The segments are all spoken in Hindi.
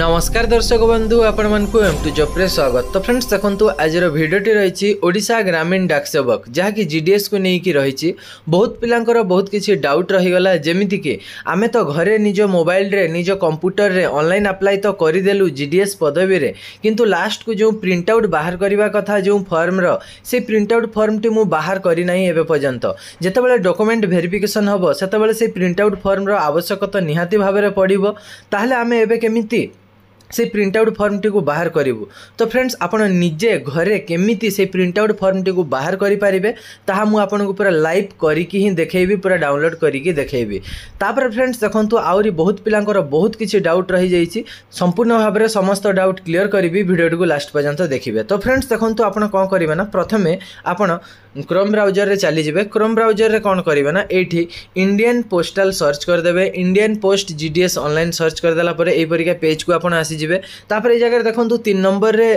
নমস্কার দর্শক বন্ধু আপনার এম টু জব্রে স্বাগত তো ফ্রেন্ডস দেখুন আজর ভিডিওটি রয়েছে ওড়শা গ্রামীণ ডাক সেবক যা কি জিডিএস কু নিয়ে রয়েছে বহু পিলাঙ্কর বহু কিছু ডাউট রহিগলা যেমিতিকি আমি তো ঘরে নিজ মোবাইলরে নিজ কম্পুটরের অনলাইন আপ্লাই তো করে দেলু জিডিএস পদবীরে কিন্তু লাস্ট কু যে প্রিন্ট আউট বাহার করা কথা যে ফর্মর সে প্রিন্ট আউট ফর্মটি মু বাহার করি না এবে পর্যন্ত যেতবে ডকুমেন্ট ভেরিফিকেসন হব সেতবে সেই প্রিন্ট আউট ফর্মর আবশ্যকতা নিহতি ভাবে পড়ব তাহলে আমি এবে কমিটি সেই প্রিন্ট আউট ফর্মটিকে বাহার করবু তো ফ্রেন্ডস আপনার নিজে ঘরে কেমিতি সেই প্রিন্ট আউট ফর্মটিকে বাহার করে পারিবে তাহা মু আপনার পুরা লাইভ করিকি হি দেখেবি পুরা ডাউনলোড করিকি দেখেবি তাপরে ফ্রেন্ডস দেখন্তু আহরি বহুত পিলাঙ্কর বহুত কিছু ডাউট রহি যাইছি সম্পূর্ণ ভাবে সমস্ত ডাউট ক্লিয়ার করিবি ভিডিওটিকে লাস্ট পর্যন্ত দেখিবে তো ফ্রেন্ডস দেখন্তু আপনার কোন করিবে না প্রথমে আপন ক্রোম ব্রাউজরে চালিযে ক্রোম ব্রাউজরে কোণ করবে না এইটি ইন্ডিয়ান পোস্টাল সর্চ করেদেবে Indian post GDS online search করেদেলা পরে এইপরিকা পেজকু আপনার আসি ହୋଇଯିବେ ତାପରେ ଏଇ ଜାଗାରେ ଦେଖନ୍ତୁ ତିନି ନମ୍ବରରେ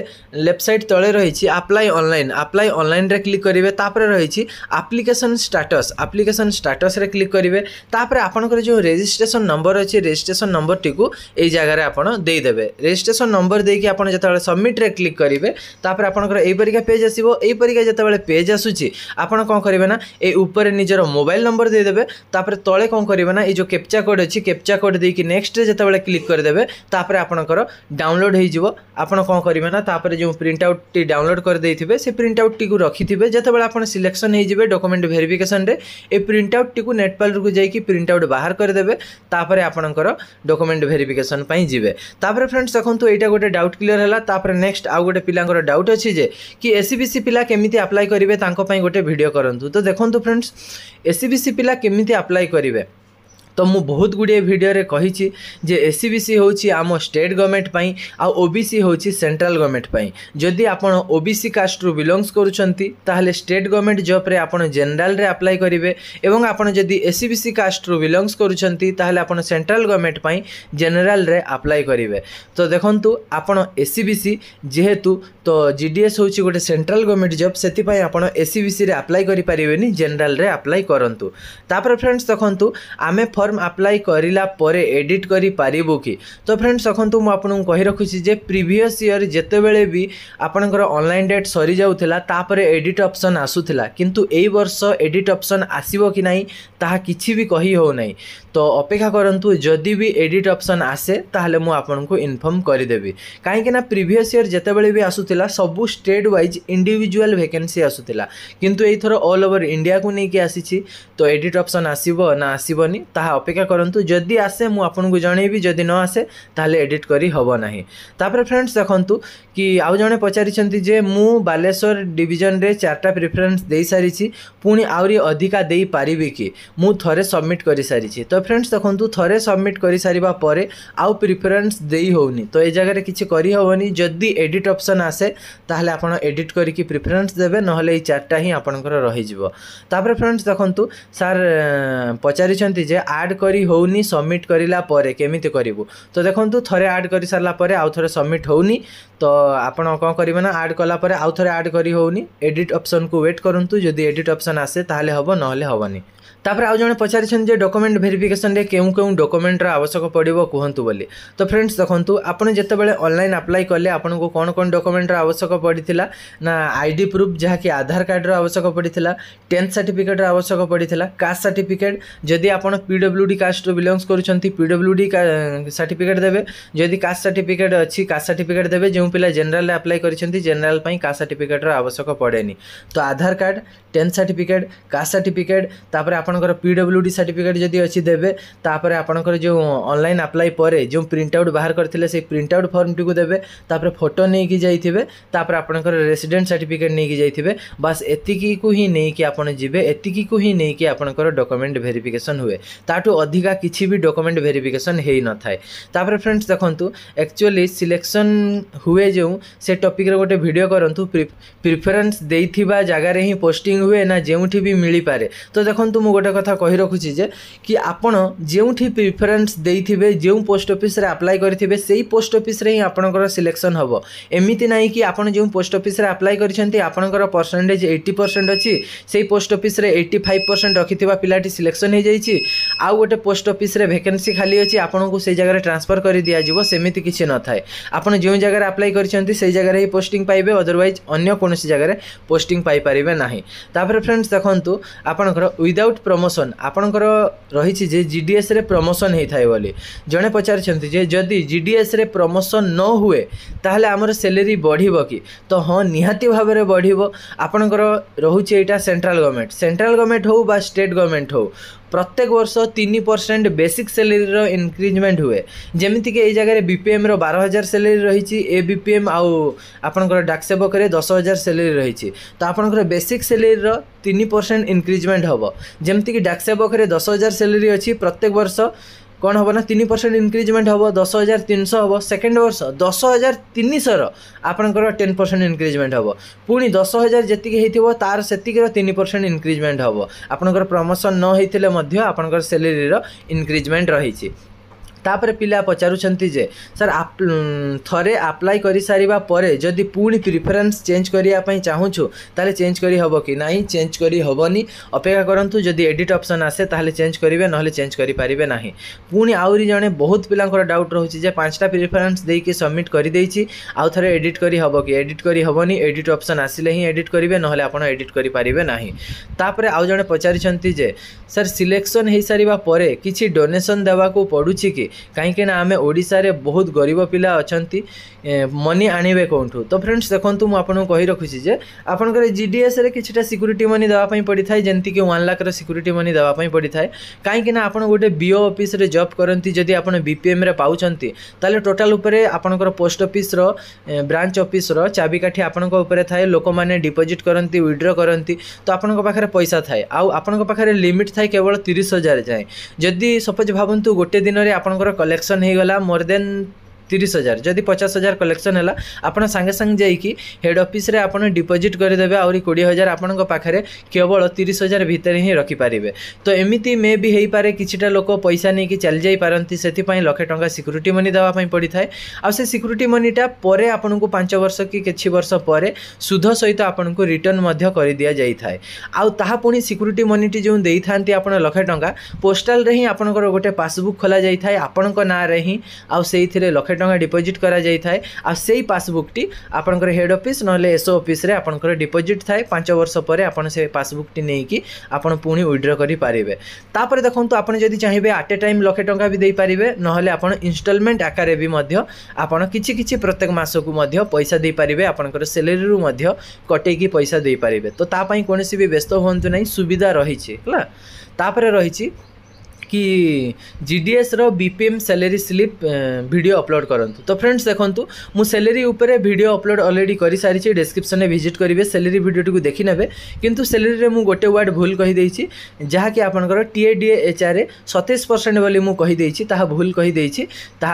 ଲେଫ୍ଟ ସାଇଡ଼୍ ତଳେ ରହିଛି ଆପ୍ଲାଏ ଅନଲାଇନ୍ ଆପ୍ଲାଏ ଅନଲାଇନ୍ରେ କ୍ଲିକ୍ କରିବେ ତାପରେ ରହିଛି ଆପ୍ଲିକେସନ୍ ଷ୍ଟାଟସ୍ ଆପ୍ଲିକେସନ୍ ଷ୍ଟାଟସ୍ରେ କ୍ଲିକ୍ କରିବେ ତାପରେ ଆପଣଙ୍କର ଯେଉଁ ରେଜିଷ୍ଟ୍ରେସନ୍ ନମ୍ବର ଅଛି ରେଜିଷ୍ଟ୍ରେସନ୍ ନମ୍ବରଟିକୁ ଏଇ ଜାଗାରେ ଆପଣ ଦେଇଦେବେ ରେଜିଷ୍ଟ୍ରେସନ୍ ନମ୍ବର ଦେଇକି ଆପଣ ଯେତେବେଳେ ସବମିଟ୍ରେ କ୍ଲିକ୍ କରିବେ ତାପରେ ଆପଣଙ୍କର ଏହିପରିକା ପେଜ୍ ଆସିବ ଏଇପରିକା ଯେତେବେଳେ ପେଜ୍ ଆସୁଛି ଆପଣ କ'ଣ କରିବେ ନା ଏଇ ଉପରେ ନିଜର ମୋବାଇଲ୍ ନମ୍ବର ଦେଇଦେବେ ତାପରେ ତଳେ କ'ଣ କରିବେ ନା ଏଇ ଯେଉଁ କେପ୍ଚା କୋଡ଼୍ ଅଛି କେପ୍ଚା କୋଡ଼୍ ଦେଇକି ନେକ୍ସଟ୍ରେ ଯେତେବେଳେ କ୍ଲିକ୍ କରିଦେବେ ତାପରେ ଆପଣଙ୍କର ଡାଉନଲୋଡ଼ ହୋଇଯିବ ଆପଣ କ'ଣ କରିବେ ନା ତାପରେ ଯେଉଁ ପ୍ରିଣ୍ଟ ଆଉଟ୍ଟି ଡାଉନଲୋଡ଼ କରିଦେଇଥିବେ ସେ ପ୍ରିଣ୍ଟ ଆଉଟ୍ଟିକୁ ରଖିଥିବେ ଯେତେବେଳେ ଆପଣ ସିଲେକ୍ସନ୍ ହୋଇଯିବେ ଡକୁମେଣ୍ଟ ଭେରିଫିକେସନ୍ରେ ଏ ପ୍ରିଣ୍ଟ ଆଉଟ୍ଟିକୁ ନେଟପାଲରୁ ଯାଇକି ପ୍ରିଣ୍ଟ ଆଉଟ୍ ବାହାର କରିଦେବେ ତାପରେ ଆପଣଙ୍କର ଡକୁମେଣ୍ଟ ଭେରିଫିକେସନ୍ ପାଇଁ ଯିବେ ତାପରେ ଫ୍ରେଣ୍ଡସ୍ ଦେଖନ୍ତୁ ଏଇଟା ଗୋଟେ ଡାଉଟ୍ କ୍ଲିୟର ହେଲା ତାପରେ ନେକ୍ସଟ ଆଉ ଗୋଟେ ପିଲାଙ୍କର ଡାଉଟ୍ ଅଛି ଯେ କି ଏସ୍ସିବିସି ପିଲା କେମିତି ଆପ୍ଲାଏ କରିବେ ତାଙ୍କ ପାଇଁ ଗୋଟେ ଭିଡ଼ିଓ କରନ୍ତୁ ତ ଦେଖନ୍ତୁ ଫ୍ରେଣ୍ଡସ୍ ଏସ୍ସିବିସି ପିଲା କେମିତି ଆପ୍ଲାଏ କରିବେ ତ ମୁଁ ବହୁତ ଗୁଡ଼ିଏ ଭିଡ଼ିଓରେ କହିଛି ଯେ ଏସ୍ ସି ବି ସି ହେଉଛି ଆମ ଷ୍ଟେଟ୍ ଗଭର୍ଣ୍ଣମେଣ୍ଟ ପାଇଁ ଆଉ ଓ ବି ସି ହେଉଛି ସେଣ୍ଟ୍ରାଲ୍ ଗଭର୍ଣ୍ଣମେଣ୍ଟ ପାଇଁ ଯଦି ଆପଣ ଓ ବି ସି କାଷ୍ଟରୁ ବିଲଙ୍ଗସ୍ କରୁଛନ୍ତି ତାହେଲେ ଷ୍ଟେଟ୍ ଗଭର୍ଣ୍ଣମେଣ୍ଟ ଜବ୍ରେ ଆପଣ ଜେନେରାଲ୍ରେ ଆପ୍ଲାଏ କରିବେ ଏବଂ ଆପଣ ଯଦି ଏସ୍ ସି ବି ସି କାଷ୍ଟରୁ ବିଲଙ୍ଗସ୍ କରୁଛନ୍ତି ତାହେଲେ ଆପଣ ସେଣ୍ଟ୍ରାଲ୍ ଗଭର୍ଣ୍ଣମେଣ୍ଟ ପାଇଁ ଜେନେରାଲ୍ରେ ଆପ୍ଲାଏ କରିବେ ତ ଦେଖନ୍ତୁ ଆପଣ ଏସ୍ ସି ବି ସି ଯେହେତୁ ତ ଜି ଡି ଏସ୍ ହେଉଛି ଗୋଟେ ସେଣ୍ଟ୍ରାଲ୍ ଗଭର୍ଣ୍ଣମେଣ୍ଟ ଜବ୍ ସେଥିପାଇଁ ଆପଣ ଏସ୍ ସି ବି ସିରେ ଆପ୍ଲାଏ କରିପାରିବେନି ଜେନେରାଲ୍ରେ ଆପ୍ଲାଏ କରନ୍ତୁ ତାପରେ ଫ୍ରେଣ୍ଡସ୍ ଦେଖନ୍ତୁ ଆମେ ଫ ଫର୍ମ ଆପ୍ଲାଏ କରିଲା ପରେ ଏଡ଼ିଟ୍ କରିପାରିବୁ କି ତ ଫ୍ରେଣ୍ଡସ୍ ଦେଖନ୍ତୁ ମୁଁ ଆପଣଙ୍କୁ କହି ରଖୁଛି ଯେ ପ୍ରିଭିୟସ୍ ଇୟର୍ ଯେତେବେଳେ ବି ଆପଣଙ୍କର ଅନଲାଇନ୍ ଡେଟ୍ ସରିଯାଉଥିଲା ତାପରେ ଏଡ଼ିଟ୍ ଅପସନ୍ ଆସୁଥିଲା କିନ୍ତୁ ଏଇ ବର୍ଷ ଏଡ଼ିଟ୍ ଅପସନ୍ ଆସିବ କି ନାହିଁ ता कि भी कही हो तो अपेक्षा करूँ जदि भी एडिट अप्सन आसे ताल मुझको इनफर्म करदेवि कहीं प्रिभस इयर जिते भी आसूला सब स्टेट व्वज इंडिजुआल भैकेन्सी आसूला कितु यही अल ओवर इंडिया को लेकिन आसी तो एडिट अप्सन आसब ना आसबन अपेक्षा करूँ जदि आसे मुझको जन जदि न आसे तो एडिट करहबना तापर फ्रेंड्स देखूँ कि आज जड़े पचारे मुलेश्वर डिजन में चार्टा प्रिफरेन्स दे सारी पुणी आधिका दे पारि कि ମୁଁ ଥରେ ସବମିଟ୍ କରିସାରିଛି ତ ଫ୍ରେଣ୍ଡସ୍ ଦେଖନ୍ତୁ ଥରେ ସବମିଟ୍ କରିସାରିବା ପରେ ଆଉ ପ୍ରିଫରେନ୍ସ ଦେଇ ହେଉନି ତ ଏ ଜାଗାରେ କିଛି କରିହେବନି ଯଦି ଏଡ଼ିଟ୍ ଅପସନ୍ ଆସେ ତାହେଲେ ଆପଣ ଏଡ଼ିଟ୍ କରିକି ପ୍ରିଫରେନ୍ସ ଦେବେ ନହେଲେ ଏଇ ଚାରିଟା ହିଁ ଆପଣଙ୍କର ରହିଯିବ ତାପରେ ଫ୍ରେଣ୍ଡସ୍ ଦେଖନ୍ତୁ ସାର୍ ପଚାରିଛନ୍ତି ଯେ ଆଡ଼୍ କରି ହେଉନି ସବମିଟ୍ କରିଲା ପରେ କେମିତି କରିବୁ ତ ଦେଖନ୍ତୁ ଥରେ ଆଡ଼୍ କରିସାରିଲା ପରେ ଆଉ ଥରେ ସବମିଟ୍ ହେଉନି ତ ଆପଣ କ'ଣ କରିବେ ନା ଆଡ଼୍ କଲା ପରେ ଆଉ ଥରେ ଆଡ଼୍ କରି ହେଉନି ଏଡ଼ିଟ୍ ଅପସନ୍କୁ ୱେଟ୍ କରନ୍ତୁ ଯଦି ଏଡ଼ିଟ୍ ଅପସନ୍ ଆସେ ତାହେଲେ ହେବ ନହେଲେ ହେବନି ତାପରେ ଆଉ ଜଣେ ପଚାରିଛନ୍ତି ଯେ ଡକୁମେଣ୍ଟ ଭେରିଫିକେସନରେ କେଉଁ କେଉଁ ଡକୁମେଣ୍ଟର ଆବଶ୍ୟକ ପଡ଼ିବ କୁହନ୍ତୁ ବୋଲି ତ ଫ୍ରେଣ୍ଡସ୍ ଦେଖନ୍ତୁ ଆପଣ ଯେତେବେଳେ ଅନଲାଇନ୍ ଆପ୍ଲାଏ କଲେ ଆପଣଙ୍କୁ କ'ଣ କ'ଣ ଡକୁମେଣ୍ଟର ଆବଶ୍ୟକ ପଡ଼ିଥିଲା ନା ଆଇ ଡି ପ୍ରୁଫ୍ ଯାହାକି ଆଧାର କାର୍ଡ଼ର ଆବଶ୍ୟକ ପଡ଼ିଥିଲା ଟେନ୍ଥ ସାର୍ଟିଫିକେଟ୍ର ଆବଶ୍ୟକ ପଡ଼ିଥିଲା କାଷ୍ଟ ସାର୍ଟିଫିକେଟ୍ ଯଦି ଆପଣ ପି ଡବ୍ଲ୍ୟୁ ଡି କାଷ୍ଟରୁ ବିଲଙ୍ଗସ୍ କରୁଛନ୍ତି ପି ଡବ୍ଲ୍ୟୁ ଡି ସାର୍ଟିଫିକେଟ୍ ଦେବେ ଯଦି କାଷ୍ଟ ସାର୍ଟିଫିକେଟ୍ ଅଛି କାଷ୍ଟ ସାର୍ଟିଫିକେଟ୍ ଦେବେ ଯେଉଁ ପିଲା ଜେନେରାଲ୍ରେ ଆପ୍ଲାଏ କରିଛନ୍ତି ଜେନେରାଲ୍ ପାଇଁ କାଷ୍ଟ ସାର୍ଟିଫିକେଟ୍ର ଆବଶ୍ୟକ ପଡ଼େନି ତ Aadhaar card tenth certificate caste certificate ତାପରେ ଆପଣ ଆପଣଙ୍କର ପି ଡବ୍ଲ୍ୟୁ ଡ଼ି ସାର୍ଟିଫିକେଟ୍ ଯଦି ଅଛି ଦେବେ ତାପରେ ଆପଣଙ୍କର ଯେଉଁ ଅନଲାଇନ୍ ଆପ୍ଲାଏ ପରେ ଯେଉଁ ପ୍ରିଣ୍ଟ ଆଉଟ୍ ବାହାର କରିଥିଲେ ସେଇ ପ୍ରିଣ୍ଟ ଆଉଟ୍ ଫର୍ମଟିକୁ ଦେବେ ତାପରେ ଫଟୋ ନେଇକି ଯାଇଥିବେ ତାପରେ ଆପଣଙ୍କର ରେସିଡେଣ୍ଟ ସାର୍ଟିଫିକେଟ୍ ନେଇକି ଯାଇଥିବେ ବାସ୍ ଏତିକିକୁ ହିଁ ନେଇକି ଆପଣ ଯିବେ ଏତିକିକୁ ହିଁ ନେଇକି ଆପଣଙ୍କର ଡକ୍ୟୁମେଣ୍ଟ ଭେରିଫିକେସନ୍ ହୁଏ ତାଠୁ ଅଧିକା କିଛି ବି ଡକ୍ୟୁମେଣ୍ଟ ଭେରିଫିକେସନ୍ ହୋଇନଥାଏ ତାପରେ ଫ୍ରେଣ୍ଡସ୍ ଦେଖନ୍ତୁ ଆକ୍ଚୁଆଲି ସିଲେକ୍ସନ୍ ହୁଏ ଯେଉଁ ସେ ଟପିକ୍ରେ ଗୋଟେ ଭିଡ଼ିଓ କରନ୍ତୁ ପ୍ରିଫରେନ୍ସ ଦେଇଥିବା ଜାଗାରେ ହିଁ ପୋଷ୍ଟିଂ ହୁଏ ନା ଯେଉଁଠି ବି ମିଳିପାରେ ତ ଦେଖନ୍ତୁ ମୁଁ ଗୋଟେ ଗୋଟେ କଥା କହି ରଖୁଛି ଯେ କି ଆପଣ ଯେଉଁଠି ପ୍ରିଫରେନ୍ସ ଦେଇଥିବେ ଯେଉଁ ପୋଷ୍ଟ ଅଫିସରେ ଆପ୍ଲାଏ କରିଥିବେ ସେଇ ପୋଷ୍ଟ ଅଫିସରେ ହିଁ ଆପଣଙ୍କର ସିଲେକ୍ସନ୍ ହେବ ଏମିତି ନାହିଁ କି ଆପଣ ଯେଉଁ ପୋଷ୍ଟ ଅଫିସରେ ଆପ୍ଲାଏ କରିଛନ୍ତି ଆପଣଙ୍କର ପରସେଣ୍ଟେଜ୍ ଏଇଟି ପରସେଣ୍ଟ ଅଛି ସେଇ ପୋଷ୍ଟ ଅଫିସରେ ଏଇଟି ଫାଇଭ୍ ପରସେଣ୍ଟ ରଖିଥିବା ପିଲାଟି ସିଲେକ୍ସନ୍ ହୋଇଯାଇଛି ଆଉ ଗୋଟେ ପୋଷ୍ଟ ଅଫିସରେ ଭେକେନ୍ସି ଖାଲି ଅଛି ଆପଣଙ୍କୁ ସେଇ ଜାଗାରେ ଟ୍ରାନ୍ସଫର୍ କରି ଦିଆଯିବ ସେମିତି କିଛି ନଥାଏ ଆପଣ ଯେଉଁ ଜାଗାରେ ଆପ୍ଲାଏ କରିଛନ୍ତି ସେଇ ଜାଗାରେ ହିଁ ପୋଷ୍ଟିଂ ପାଇବେ ଅଦରୱାଇଜ୍ ଅନ୍ୟ କୌଣସି ଜାଗାରେ ପୋଷ୍ଟିଂ ପାଇପାରିବେ ନାହିଁ ତାପରେ ଫ୍ରେଣ୍ଡସ୍ ଦେଖନ୍ତୁ ଆପଣଙ୍କର ୱିଦାଉଟ୍ ପ୍ରମୋସନ୍ ଆପଣଙ୍କର ରହିଛି ଯେ ଜିଡିଏସ୍ରେ ପ୍ରମୋସନ୍ ହେଇଥାଏ ବୋଲି ଜଣେ ପଚାରିଛନ୍ତି ଯେ ଯଦି ଜିଡିଏସ୍ରେ ପ୍ରମୋସନ୍ ନ ହୁଏ ତାହେଲେ ଆମର ସେଲେରୀ ବଢ଼ିବ କି ତ ହଁ ନିହାତି ଭାବରେ ବଢ଼ିବ ଆପଣଙ୍କର ରହୁଛି ଏଇଟା ସେଣ୍ଟ୍ରାଲ୍ ଗଭର୍ଣ୍ଣମେଣ୍ଟ ସେଣ୍ଟ୍ରାଲ୍ ଗଭର୍ଣ୍ଣମେଣ୍ଟ ହେଉ ବା ଷ୍ଟେଟ୍ ଗଭର୍ଣ୍ଣମେଣ୍ଟ ହେଉ ପ୍ରତ୍ୟେକ ବର୍ଷ ତିନି ପରସେଣ୍ଟ ବେସିକ୍ ସେଲେରୀର ଇନକ୍ରିଜମେଣ୍ଟ ହୁଏ ଯେମିତିକି ଏଇ ଜାଗାରେ ବିପିଏମ୍ର ବାର ହଜାର ସେଲେରୀ ରହିଛି ଏ ବିପିଏମ୍ ଆଉ ଆପଣଙ୍କର ଡାକସେବକରେ ଦଶ ହଜାର ସେଲେରୀ ରହିଛି ତ ଆପଣଙ୍କର ବେସିକ୍ ସେଲେରୀର ତିନି ପରସେଣ୍ଟ ଇନକ୍ରିଜମେଣ୍ଟ ହେବ ଯେମିତି ଯେମିତିକି ଡାକ୍ସା ପାଖରେ ଦଶ ହଜାର ସ୍ୟାଲେରି ଅଛି ପ୍ରତ୍ୟେକ ବର୍ଷ କ'ଣ ହେବ ନା ତିନି ପରସେଣ୍ଟ ଇନକ୍ରିଜମେଣ୍ଟ ହେବ ଦଶ ହଜାର ତିନିଶହ ହେବ ସେକେଣ୍ଡ ବର୍ଷ ଦଶ ହଜାର ତିନିଶହର ଆପଣଙ୍କର ଟେନ୍ ପରସେଣ୍ଟ ଇନକ୍ରିଜମେଣ୍ଟ ହେବ ପୁଣି ଦଶ ହଜାର ଯେତିକି ହେଇଥିବ ତା'ର ସେତିକିର ତିନି ପରସେଣ୍ଟ ଇନକ୍ରିଜମେଣ୍ଟ ହେବ ଆପଣଙ୍କର ପ୍ରମୋସନ ନ ହେଇଥିଲେ ମଧ୍ୟ ଆପଣଙ୍କର ସେଲେରୀର ଇନକ୍ରିଜମେଣ୍ଟ ରହିଛି तापर पिला पचारे सर थे आप्लाय कर सारापर जदि पुणी प्रिफरेन्स चेज करने चाहू तेल चेज कर चेंज कर अपेक्षा करूँ जदि एडिट अप्सन आसे तेल चेज करेंगे ना चेज करें पुणी आहरी जड़े बहुत पिला डाउट रोचे पांचटा प्रिफरेन्स दे कि सबमिट कर आउ थे एडिट कर एडिट कर एडिट अप्सन आसे ही एडिट करेंगे ना आप एडिट करें तापर आउ जे पचारे सर सिलेक्शन हो सारे कि डोनेसन देवाक पड़ू कि କାହିଁକିନା ଆମେ ଓଡ଼ିଶାରେ ବହୁତ ଗରିବ ପିଲା ଅଛନ୍ତି ମନି ଆଣିବେ କେଉଁଠୁ ତ ଫ୍ରେଣ୍ଡସ୍ ଦେଖନ୍ତୁ ମୁଁ ଆପଣଙ୍କୁ କହି ରଖୁଛି ଯେ ଆପଣଙ୍କର ଜି ଡି ଏସ୍ରେ କିଛିଟା ସିକ୍ୟୁରିଟି ମନି ଦେବା ପାଇଁ ପଡ଼ିଥାଏ ଯେମିତିକି ୱାନ୍ ଲାଖ୍ର ସିକ୍ୟୁରିଟି ମନି ଦେବା ପାଇଁ ପଡ଼ିଥାଏ କାହିଁକିନା ଆପଣ ଗୋଟେ ବିଓ ଅଫିସ୍ରେ ଜବ୍ କରନ୍ତି ଯଦି ଆପଣ ବିପିଏମ୍ରେ ପାଉଛନ୍ତି ତାହେଲେ ଟୋଟାଲ୍ ଉପରେ ଆପଣଙ୍କର ପୋଷ୍ଟ ଅଫିସ୍ର ବ୍ରାଞ୍ଚ ଅଫିସ୍ର ଚାବିକାଠି ଆପଣଙ୍କ ଉପରେ ଥାଏ ଲୋକମାନେ ଡିପୋଜିଟ୍ କରନ୍ତି ୱିଡ୍ର କରନ୍ତି ତ ଆପଣଙ୍କ ପାଖରେ ପଇସା ଥାଏ ଆଉ ଆପଣଙ୍କ ପାଖରେ ଲିମିଟ୍ ଥାଏ କେବଳ ତିରିଶ ହଜାର ଯାଏଁ ଯଦି ସପୋଜ୍ ଭାବନ୍ତୁ ଗୋଟେ ଦିନରେ ଆପଣ कलेक्शन हो गला मोर देन तीस हजार जदि पचास हजार कलेक्शन है आपड़ सांगे सांगे जाड अफिस डिपोजिट करदे आोड़े हजार आपण आपखे केवल तीस हजार भितर ही रखिपारे तो एमती मे भी हो पाए किटा लोक पैसा नहीं कि चल जापारती से लक्ष टा सिक्यूरीट मनी देवाई पड़ी था सिक्यूरीटी मनीटा पर आपको पांच वर्ष कि किसी वर्ष पर सुध सहित आपको रिटर्न कर दि जाए पुणी सिक्यूरीटी मनीटी जो दे था आप लक्ष टा पोस्टाल ही आपर गोटे पासबुक खोल जाए आपण ना ही आई लक्ष ଲକ୍ଷ ଟଙ୍କା ଡିପୋଜିଟ୍ କରାଯାଇଥାଏ ଆଉ ସେଇ ପାସବୁକ୍ଟି ଆପଣଙ୍କର ହେଡ୍ ଅଫିସ୍ ନହେଲେ ଏସ୍ଓ ଅଫିସ୍ରେ ଆପଣଙ୍କର ଡିପୋଜିଟ୍ ଥାଏ ପାଞ୍ଚ ବର୍ଷ ପରେ ଆପଣ ସେ ପାସବୁକ୍ଟି ନେଇକି ଆପଣ ପୁଣି ୱିଡ୍ର କରିପାରିବେ ତାପରେ ଦେଖନ୍ତୁ ଆପଣ ଯଦି ଚାହିଁବେ ଆଟ୍ ଏ ଟାଇମ୍ ଲକ୍ଷେ ଟଙ୍କା ବି ଦେଇପାରିବେ ନହେଲେ ଆପଣ ଇନଷ୍ଟଲମେଣ୍ଟ ଆକାରରେ ବି ମଧ୍ୟ ଆପଣ କିଛି କିଛି ପ୍ରତ୍ୟେକ ମାସକୁ ମଧ୍ୟ ପଇସା ଦେଇପାରିବେ ଆପଣଙ୍କର ସେଲେରୀରୁ ମଧ୍ୟ କଟେଇକି ପଇସା ଦେଇପାରିବେ ତ ତା ପାଇଁ କୌଣସି ବି ବ୍ୟସ୍ତ ହୁଅନ୍ତୁ ନାହିଁ ସୁବିଧା ରହିଛି ହେଲା ତାପରେ ରହିଛି कि जि डी एस रिपीएम सैलरी स्लीप भिड अपलोड करूँ तो फ्रेंड्स देखो मुझ सैलरी उपड अपलोड अलरेडी कर सारी डेस्क्रिपन में भिजिट करेंगे सैलरी भिडियो को देखने किंतु सैलरी में मुझे गोटे वार्ड भूल कही जहाँकि आपंकर टीए डी एच आर सतैस परसेंट बोली मुझे ता भूल कही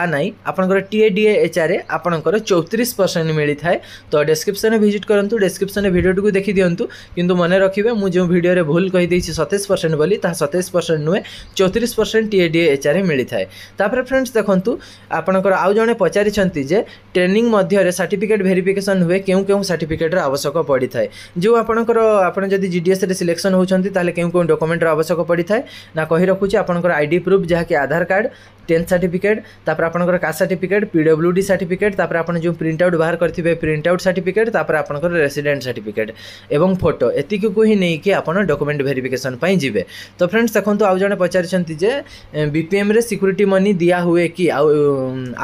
ना आपंकर टीए एच आर आपंकर चौतीस परसेंट मिली थाए तो डेस्क्रिपन में भिजिट करूँ डेस्क्रिप्स में भिडियो को देखी दिंतु कितु मन रखिए मुझे भिडियो भूल कही सतैस परसेंट बोली सतैस परसेंट नुहे चौतीस ପଚିଶ ପରସେଣ୍ଟ ଟି ଏ ଡି ଏଚ୍ଆର୍ଏ ମିଳିଥାଏ ତାପରେ ଫ୍ରେଣ୍ଡସ୍ ଦେଖନ୍ତୁ ଆପଣଙ୍କର ଆଉ ଜଣେ ପଚାରିଛନ୍ତି ଯେ ଟ୍ରେନିଂ ମଧ୍ୟରେ ସାର୍ଟିଫିକେଟ୍ ଭେରିଫିକେସନ୍ ହୁଏ କେଉଁ କେଉଁ ସାର୍ଟିଫିକେଟ୍ର ଆବଶ୍ୟକ ପଡ଼ିଥାଏ ଯେଉଁ ଆପଣଙ୍କର ଆପଣ ଯଦି ଜିଡିଏସ୍ରେ ସିଲେକ୍ସନ୍ ହେଉଛନ୍ତି ତାହେଲେ କେଉଁ କେଉଁ ଡକୁମେଣ୍ଟର ଆବଶ୍ୟକ ପଡ଼ିଥାଏ ନା କହି ରଖୁଛି ଆପଣଙ୍କର ଆଇଡି ପ୍ରୁଫ୍ ଯାହାକି ଆଧାର କାର୍ଡ଼ টেন্থ সার্টিফিকেট তারপরে আপনার কাস্ট সার্টিফিকেট পিডব্লুডি সার্টিফিকেট তারপরে আপনার যে প্রিন্ট আউট বাহার করবে প্রিন্ট আউট সার্টিফিকেট তারপরে আপনার রেসিডেন্ট সার্টিফিকেট এবং ফটো এতিকু হি নেই আপনার ডকুমেন্ট ভেরিফিকেসন যাবে তো ফ্রেন্ডস দেখুন আউ জন পচারিছেন ପଚାରିଛନ୍ତି ଯେ ବିପିଏମ୍ରେ ସିକ୍ୟୁରିଟି ମନି ଦିଆ ହୁଏ କି ଆଉ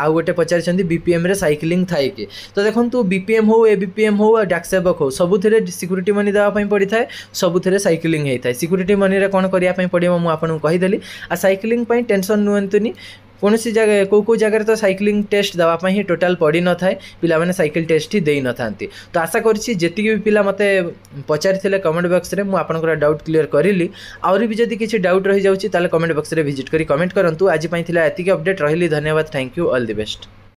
ଆଉ ଗୋଟେ ପଚାରିଛନ୍ତି ବିପିଏମ୍ରେ ସାଇକେଲିଂ ଥାଏ କି ତ ଦେଖନ୍ତୁ ବିପିଏମ୍ ହଉ ଏ ବିପିଏମ୍ ହଉ ଆଉ ଡାକ୍ସେବକ୍ ହଉ ସବୁଥିରେ ସିକ୍ୟୁରିଟି ମନି ଦେବା ପାଇଁ ପଡ଼ିଥାଏ ସବୁଥିରେ ସାଇକେଲିଂ ହେଇଥାଏ ସିକ୍ୟୁରିଟି ମନିରେ କ'ଣ କରିବା ପାଇଁ ପଡ଼ିବ ମୁଁ ଆପଣଙ୍କୁ କହିଦେଲି ଆଉ ସାଇକେଲିଂ ପାଇଁ ଟେନସନ୍ ନିଅନ୍ତୁନି कौन सी जगह को को जगह तो सैक्लींग टेस्ट दवा ही टोटाल पड़ न था पे सैकल टेस्ट ही दे न था तो आशा करती भी पिला मत पचारे कमेंट बक्स में मुझे डाउट क्लीयर करी आदि किसी डाउट रही जाए कमेंट बक्स में भिज कर कमेंट करूँ आज थी एति अपडेट रही धन्यवाद thank you all the best